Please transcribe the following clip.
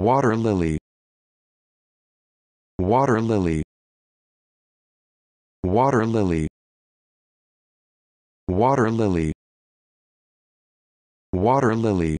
water lily water lily water lily water lily water lily